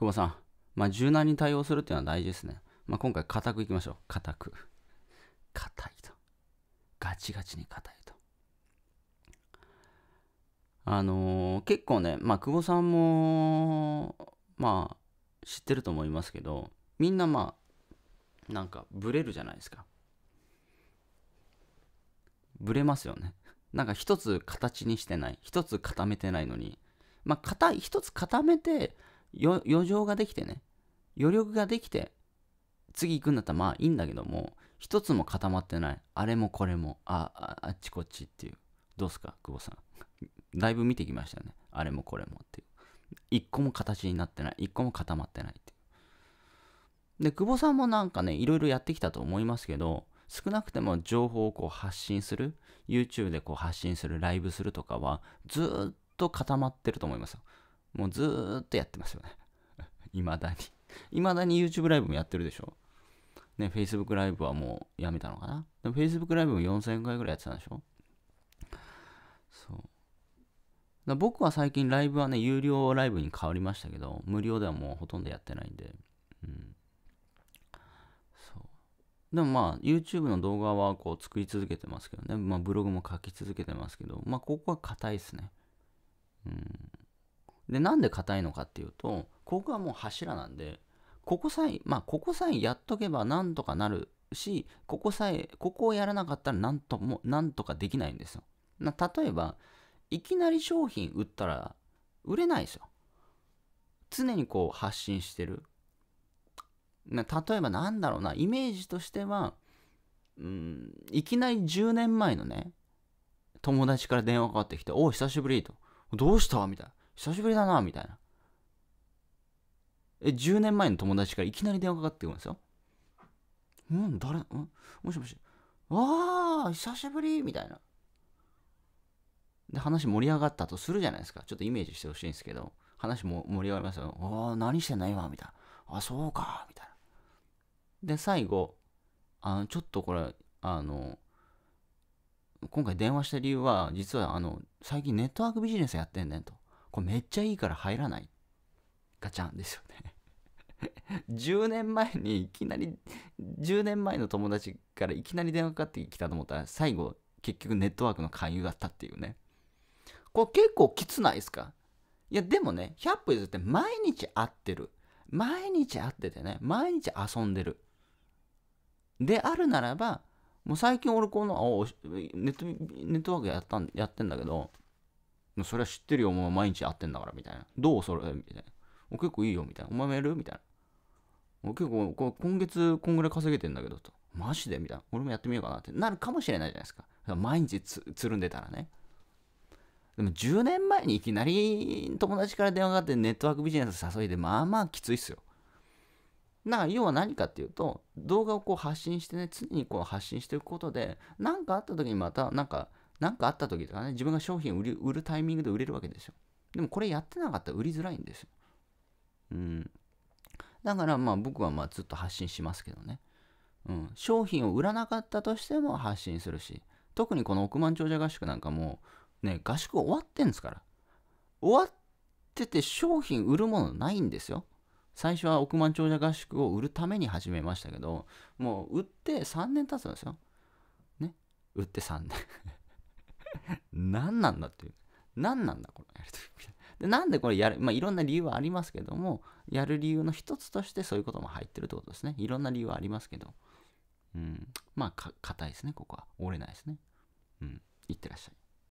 久保さん、まあ、柔軟に対応するっていうのは大事ですね。まあ、今回、硬くいきましょう。硬く。硬いと。ガチガチに硬いと。あのー、結構ね、まあ、久保さんも、まあ、知ってると思いますけど、みんなまあ、なんか、ブレるじゃないですか。ブレますよね。なんか一つ形にしてない、一つ固めてないのに、まあ、硬い、一つ固めて、余剰ができてね、余力ができて、次行くんだったらまあいいんだけども、一つも固まってない。あれもこれも、あ、ああっちこっちっていう。どうすか、久保さん。だいぶ見てきましたよね。あれもこれもっていう。一個も形になってない。一個も固まってないっていう。で、久保さんもなんかね、いろいろやってきたと思いますけど、少なくても情報をこう発信する、YouTube でこう発信する、ライブするとかは、ずっと固まってると思いますよ。もうずーっとやってますよね。い まだにいまだに YouTube ライブもやってるでしょ。ね、Facebook ライブはもうやめたのかな。でも Facebook ライブも4000回ぐらいやってたんでしょ。そう。だ僕は最近ライブはね、有料ライブに変わりましたけど、無料ではもうほとんどやってないんで。うん。そう。でもまあ、YouTube の動画はこう作り続けてますけどね。まあ、ブログも書き続けてますけど、まあ、ここは硬いですね。うん。で、なんで硬いのかっていうと、ここはもう柱なんで、ここさえ、まあ、ここさえやっとけばなんとかなるし、ここさえ、ここをやらなかったらなんとも、なんとかできないんですよ。な例えば、いきなり商品売ったら売れないですよ。常にこう発信してる。な例えばなんだろうな、イメージとしては、うん、いきなり10年前のね、友達から電話かかってきて、おお久しぶりと。どうしたみたいな。久しぶりだな、みたいな。え、10年前の友達からいきなり電話かかってくるんですよ。うん、誰、うん、もしもし。わあ、久しぶりみたいな。で、話盛り上がったとするじゃないですか。ちょっとイメージしてほしいんですけど、話も盛り上がりますよ。ああ、何してんの今みたいな。あ、そうか、みたいな。で、最後、あの、ちょっとこれ、あの、今回電話した理由は、実は、あの、最近ネットワークビジネスやってんねんと。これめっちゃいいから入らないガチャンですよね10 年前にいきなり10年前の友達からいきなり電話かかってきたと思ったら最後結局ネットワークの勧誘だったっていうねこれ結構きつないですかいやでもね100歩譲って毎日会ってる毎日会っててね毎日遊んでるであるならばもう最近俺このネットネットワークやったんやってんだけどそれは知ってるよ、お前毎日会ってんだから、みたいな。どうそれみたいな。お結構いいよ、みたいな。お前もやるみたいな。お結構、今月こんぐらい稼げてんだけど、と。マジでみたいな。俺もやってみようかなってなるかもしれないじゃないですか。か毎日つつるんでたらね。でも10年前にいきなり友達から電話があってネットワークビジネス誘いで、まあまあきついっすよ。なか要は何かっていうと、動画をこう発信してね、常にこう発信していくことで、何かあった時にまた、なんか、何かあった時とかね、自分が商品を売売るタイミングで売れるわけですよ。でもこれやってなかったら売りづらいんですよ。うん。だからまあ僕はまあずっと発信しますけどね。うん。商品を売らなかったとしても発信するし、特にこの億万長者合宿なんかもうね、合宿終わってんですから。終わってて商品売るものないんですよ。最初は億万長者合宿を売るために始めましたけど、もう売って3年経つんですよ。ね。売って3年何なんだっていう。何なんだこのやり取りで、なんでこれやる、まあ、いろんな理由はありますけども、やる理由の一つとしてそういうことも入ってるってことですね。いろんな理由はありますけど。うん。まあ、か、硬いですね、ここは。折れないですね。うん。いってらっしゃい。